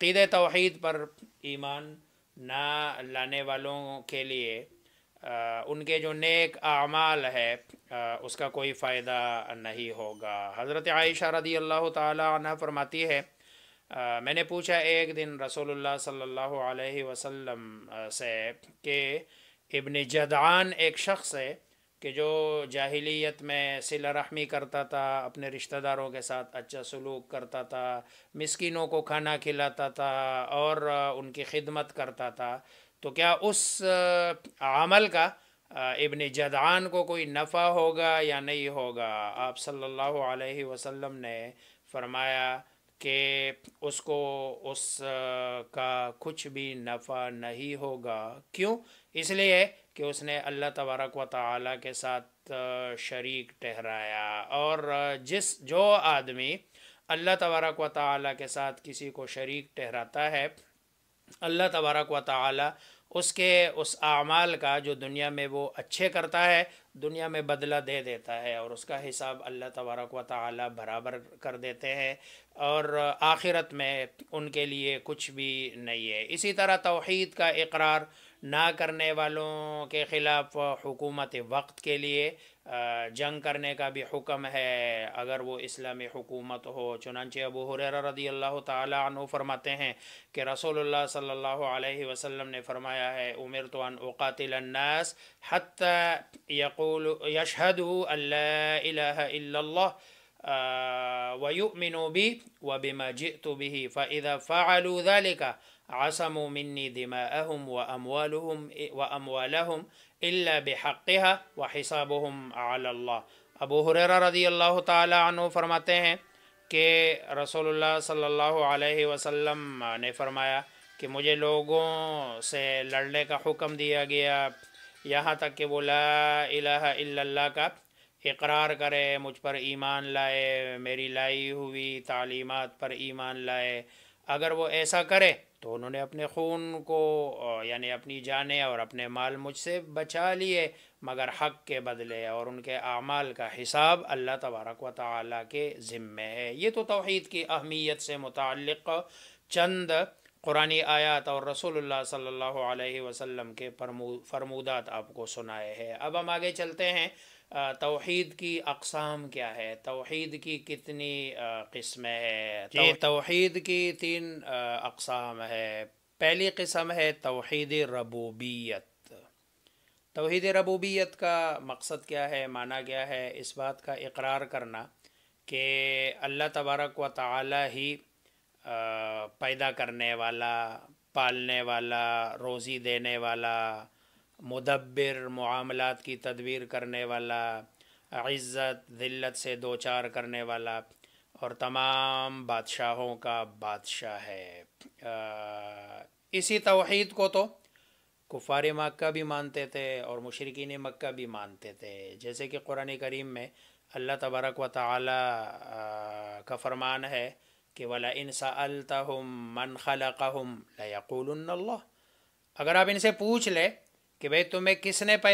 अक़ीद तोहद पर ईमान ना लाने वालों के लिए आ, उनके जो नेक आमाल है आ, उसका कोई फ़ायदा नहीं होगा हज़रत आयशा रदी अल्लाह ताली फरमाती है आ, मैंने पूछा एक दिन रसोल्ला सल्ला वसम से कि इबन जदान एक शख्स है कि जो जाहिलियत में सिला रहमी करता था अपने रिश्तेदारों के साथ अच्छा सलूक करता था मस्किनों को खाना खिलाता था और उनकी खिदमत करता था तो क्या उस अमल का इबन जदान को कोई नफ़ा होगा या नहीं होगा आप सल्लल्लाहु अलैहि वसल्लम ने फरमाया कि उसको उस का कुछ भी नफ़ा नहीं होगा क्यों इसलिए कि उसने अल्लाह तबारक व ताली के साथ शरीक ठहराया और जिस जो आदमी अल्लाह तबारक व ताली के साथ किसी को शरीक ठहराता है अल्लाह तबारक व ताली उसके उस अमाल का जो दुनिया में वो अच्छे करता है दुनिया में बदला दे देता है और उसका हिसाब अल्लाह तबारक व ताली बराबर कर देते हैं और आखिरत में उनके लिए कुछ भी नहीं है इसी तरह तोहद का इकरार ना करने वालों के ख़िलाफ़ हुकूमत वक्त के लिए जंग करने का भी हुक्म है अगर वो इस्लामी हुकूमत हो चुनानचे अबू हुररा रदी अल्लाह तु फरमाते हैं कि रसोल्ला सल्लल्लाहु अलैहि वसल्लम ने फरमाया है उमर तो अन उकातिलन्नास हत्ता यशहद अल्ला वयुमिनु बि व बिमा जितु बिहि फ़ैदा फ़ालू ذलिका आसमु मिन्नी दिमाअहुम व अमवालुहुम व अमवालहुम इल्ला बिहक़्क़िहा व हिसाबुहुम अल्लाह अबू हुरैरा रदी अल्लाह ताला अनु फरमाते हैं कि रसोल्ला सल्लल्लाहु अलैहि वसल्लम ने फरमाया कि मुझे लोगों से लड़ने का हुक्म दिया गया यहाँ तक कि वो ला इलाहा इल्लल्लाह का इकरार करे मुझ पर ईमान लाए मेरी लाई हुई तालीमत पर ईमान लाए अगर वो ऐसा करे तो उन्होंने अपने खून को यानी अपनी जाने और अपने माल मुझसे बचा लिए मगर हक के बदले और उनके अमाल का हिसाब अल्लाह तबारक व ताली के ज़िम्मे है ये तो तोहद की अहमियत से मुतक़ चंद कुरानी आयात और रसूलुल्लाह सल्लल्लाहु अलैहि वसल्लम के फरमूदात आपको सुनाए हैं अब हम आगे चलते हैं तोहद की अकसाम क्या है तोहद की कितनी किस्में है तो तोहद की तीन अकसाम है पहली किस्म है तोहद रबूबियत तोहद रबूबियत का मकसद क्या है माना गया है इस बात का इकरार करना कि अल्लाह तबारक व ताली ही पैदा करने वाला पालने वाला रोज़ी देने वाला मुदब्बिर मामलात की तदबीर करने वाला इज़्ज़त ذلत से दो चार करने वाला और तमाम बादशाहों का बादशाह है आ, इसी तोहद को तो कुफार मक्का भी मानते थे और मशरकिन मक्का भी मानते थे जैसे कि कुरान करीम में अल्लाह तबारक व ताली का फरमान है कि वाला इन सअलतहम मन खलकहम लयकुल्ला अगर आप इनसे पूछ ले कि भाई तुम्हें किसने पैदा